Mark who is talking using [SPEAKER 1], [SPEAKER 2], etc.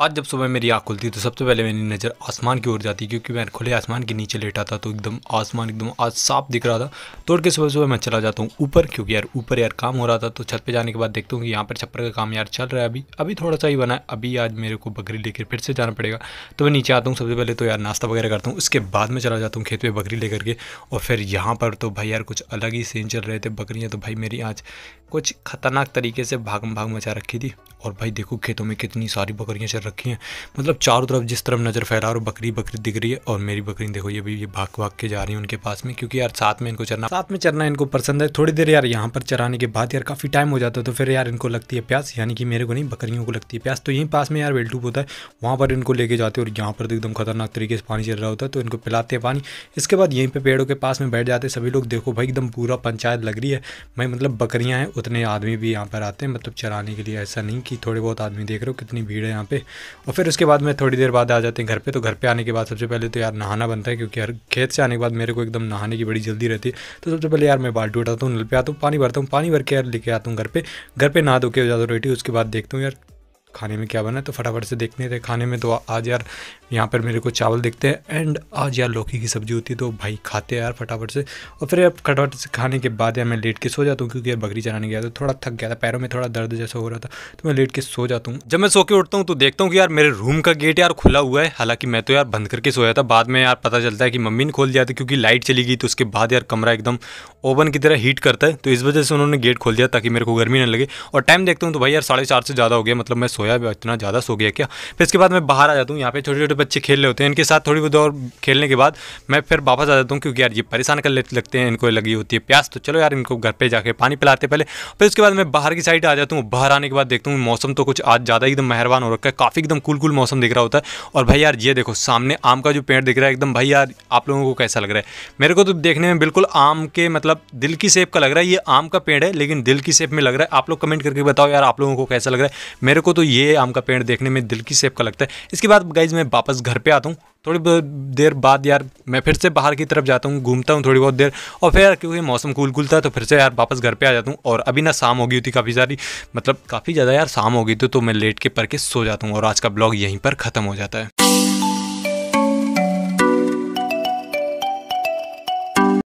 [SPEAKER 1] आज जब सुबह मेरी आँख खुलती तो सबसे पहले मेरी नज़र आसमान की ओर जाती क्योंकि मैं खुले आसमान के नीचे लेटा था तो एकदम आसमान एकदम आज साफ दिख रहा था तोड़ के सुबह सुबह मैं चला जाता हूँ ऊपर क्योंकि यार ऊपर यार काम हो रहा था तो छत पर जाने के बाद देखता हूँ कि यहाँ पर छप्पर का काम यार चल रहा है अभी अभी थोड़ा सा ही बना है अभी आज मेरे को बकरी लेकर फिर से जाना पड़ेगा तो मैं नीचे आता हूँ सबसे पहले तो यार नाश्ता वगैरह करता हूँ उसके बाद मैं चला जाता हूँ खेत में बकरी लेकर के और फिर यहाँ पर तो भाई यार कुछ अलग ही सीन चल रहे थे बकरियाँ तो भाई मेरी आज कुछ खतरनाक तरीके से भागम भाग मचा रखी थी और भाई देखो खेतों में कितनी सारी बकरियाँ चल रखी हैं मतलब चारों तरफ जिस तरफ नज़र फैला और बकरी बकरी दिख रही है और मेरी बकरी देखो ये भी ये भाग भाग के जा रही है उनके पास में क्योंकि यार साथ में इनको चरना साथ में चरना इनको पसंद है थोड़ी देर यार यहाँ पर चराने के बाद यार काफ़ी टाइम हो जाता है तो फिर यार इनको लगती है प्यास यानी कि मेरे को नहीं बकरियों को लगती है प्यास तो यहीं पास में यार वेल्टूप होता है वहाँ पर इनको लेके जाते और यहाँ पर तो एकदम खतरनाक तरीके से पानी चल रहा होता है तो इनको पिलाते हैं पानी इसके बाद यहीं पर पेड़ों के पास में बैठ जाते हैं सभी लोग देखो भाई एकदम पूरा पंचायत लग रही है मैं मतलब बकरियाँ हैं उतने आदमी भी यहाँ पर आते हैं मतलब चराने के लिए ऐसा नहीं कि थोड़े बहुत आदमी देख रहे हो कितनी भीड़ है यहाँ पे और फिर उसके बाद मैं थोड़ी देर बाद आ जाते हैं घर पे तो घर पे आने के बाद सबसे पहले तो यार नहाना बनता है क्योंकि हर खेत से आने के बाद मेरे को एकदम नहाने की बड़ी जल्दी रहती है तो सबसे पहले यार मैं बाल्टी उठाता हूँ नल पर आता हूँ पानी भरता हूँ पानी भर के यार लेके आता हूँ घर पर घर पर नहा धो के हो जाता हूँ रोटी उसके बाद देखता हूँ यार खाने में क्या बना तो फटाफट से देखने थे खाने में तो आज यार यहाँ पर मेरे को चावल देखते हैं एंड आज यार लौकी की सब्ज़ी होती है तो भाई खाते हैं यार फटाफट से और फिर यार फटाफट से खाने के बाद यार मैं लेट के सो जाता हूँ क्योंकि यार बकरी चलाने गया था थोड़ा थक गया था पैरों में थोड़ा दर्द जैसा हो रहा था तो मैं लेट के सो जाता हूँ जब मैं सो के उठता हूँ तो देखता हूँ कि यार मेरे रूम का गेट यार खुला हुआ है हालांकि मैं तो यार बंद करके सोया था बाद में यार पता चलता है कि मम्मी ने खोल दिया था क्योंकि लाइट चली गई तो उसके बाद यार कमरा एकदम ओवन की तरह हीट करता है तो इस वजह से उन्होंने गेट खोल दिया ताकि मेरे को गर्मी ना लगे और टाइम देखता हूँ तो भाई यार साढ़े चार से ज़्यादा हो गया मतलब मैं सोया भी इतना ज़्यादा सो गया क्या फिर इसके बाद मैं बाहर आ जाता हूँ यहाँ पे छोटे छोटे बच्चे खेल रहे होते हैं इनके साथ थोड़ी बहुत और खेलने के बाद मैं फिर वापस आ जाता हूँ क्योंकि यार ये परेशान कर लगते हैं इनको लगी होती है प्यास तो चलो यार इनको घर पर जाके पानी पिलाते पहले फिर उसके बाद मैं बाहर की साइड आ जाता हूँ बाहर आने के बाद देखता हूँ मौसम तो कुछ आज ज़्यादा एकदम मेहरबान हो रखा है काफ़ी एकदम कुल कुल मौसम दिख रहा होता है और भाई यार ये देखो सामने आम का जो पेड़ दिख रहा है एकदम भाई यार आप लोगों को कैसा लग रहा है मेरे को तो देखने में बिल्कुल आम के मतलब दिल की सेप का लग रहा है ये आम का पेड़ है लेकिन दिल की सेप में लग रहा है आप लोग कमेंट करके बताओ यार आप लोगों को कैसा लग रहा है मेरे को तो ये आम का पेड़ देखने में दिल की सेप का लगता है इसके बाद गाइज मैं वापस घर पे आता हूँ थोड़ी बहुत देर बाद यार मैं फिर से बाहर की तरफ जाता हूँ घूमता हूँ थोड़ी बहुत देर और फिर क्योंकि मौसम कूल कूल था तो फिर से यार वापस घर पे आ जाता हूँ और अभी ना शाम हो गई थी काफ़ी सारी मतलब काफ़ी ज़्यादा यार शाम हो गई थी तो मैं लेट के पर के सो जाता हूँ और आज का ब्लॉग यहीं पर ख़त्म हो जाता है